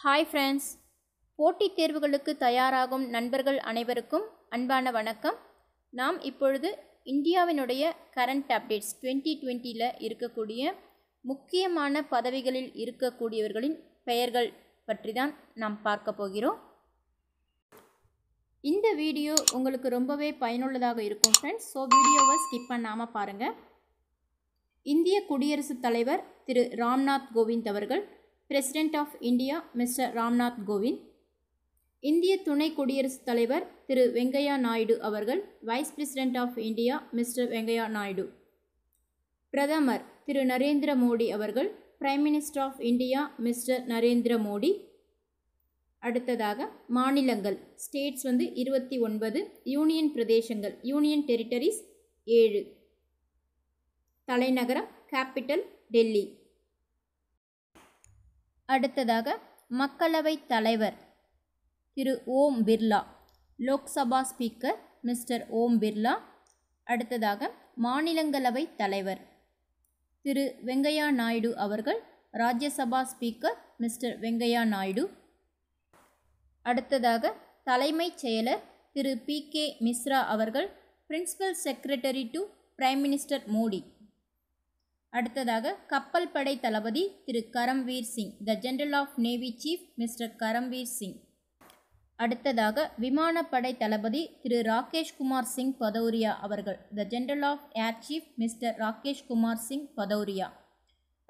hi friends போட்டித் தேர்வுகளுக்கு தயாராகும் நண்பர்கள் அனைவருக்கும் அன்பான வணக்கம் நாம் இப்பொழுது இந்தியாவினுடைய கரண்ட் அப்டேட்ஸ் டுவெண்ட்டி டுவெண்ட்டியில் இருக்கக்கூடிய முக்கியமான பதவிகளில் இருக்கக்கூடியவர்களின் பெயர்கள் பற்றி தான் நாம் பார்க்க போகிறோம் இந்த வீடியோ உங்களுக்கு ரொம்பவே பயனுள்ளதாக இருக்கும் ஃப்ரெண்ட்ஸ் ஸோ வீடியோவை ஸ்கிப் பண்ணாமல் பாருங்கள் இந்திய குடியரசுத் தலைவர் திரு ராம்நாத் கோவிந்த் அவர்கள் president of India mister Ramnath Kovind இந்திய துணை குடியரசுத் தலைவர் திரு வெங்கையா நாயுடு அவர்கள் vice president of India mister Venkaiah Naidu பிரதமர் திரு நரேந்திர மோடி அவர்கள் prime minister of India mister Narendra Modi அடுத்ததாக மாநிலங்கள் ஸ்டேட்ஸ் வந்து இருபத்தி ஒன்பது யூனியன் பிரதேசங்கள் யூனியன் டெரிட்டரிஸ் ஏழு தலைநகரம் கேபிட்டல் டெல்லி அடுத்ததாக மக்களவைத் தலைவர் திரு ஓம் பிர்லா லோக்சபா ஸ்பீக்கர் மிஸ்டர் ஓம் பிர்லா அடுத்ததாக மாநிலங்களவை தலைவர் திரு வெங்கையா நாயுடு அவர்கள் ராஜ்யசபா ஸ்பீக்கர் மிஸ்டர் வெங்கையா நாயுடு அடுத்ததாக தலைமைச் செயலர் திரு பி கே மிஸ்ரா அவர்கள் principal secretary to prime minister Modi அடுத்ததாக கப்பல் படை தளபதி திரு Karambir Singh the general of navy chief mister Karambir Singh அடுத்ததாக விமானப்படை தளபதி திரு ராகேஷ் குமார் சிங் பதௌரியா அவர்கள் the general of air chief mister Rakesh Kumar Singh Bhadauria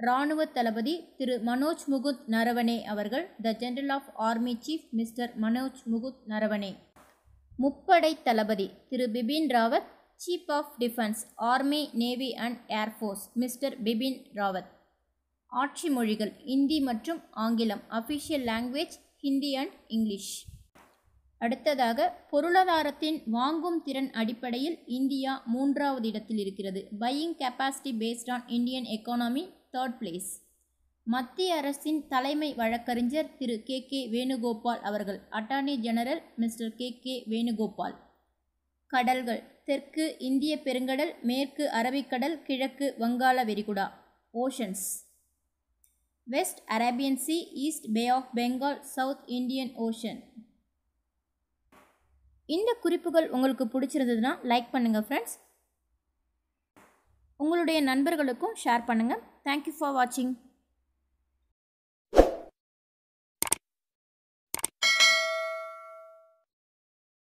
இராணுவ தளபதி திரு மனோஜ் முகுத் நரவனே அவர்கள் the general of army chief mister Manoj Mukund Naravane முப்படை தளபதி திரு Bipin Rawat Chief of Defence, army navy and Air Force, mister Bipin Rawat ஆட்சி மொழிகள் இந்தி மற்றும் ஆங்கிலம் official language Hindi and English அடுத்ததாக பொருளாதாரத்தின் வாங்கும் திறன் அடிப்படையில் இந்தியா மூன்றாவது இடத்தில் இருக்கிறது buying capacity based on Indian economy third place மத்திய அரசின் தலைமை வழக்கறிஞர் திரு கே கே வேணுகோபால் அவர்கள் attorney general mister K K Venugopal கடல்கள் தெற்கு இந்திய பெருங்கடல் மேற்கு அரபிக்கடல் கிழக்கு வங்காள விரிகுடா oceans west Arabian sea east bay of Bengal south Indian ocean இந்த குறிப்புகள் உங்களுக்கு பிடிச்சிருந்ததுன்னா லைக் பண்ணுங்கள் ஃப்ரெண்ட்ஸ் உங்களுடைய நண்பர்களுக்கும் ஷேர் பண்ணுங்கள் தேங்க்யூ ஃபார் வாட்சிங்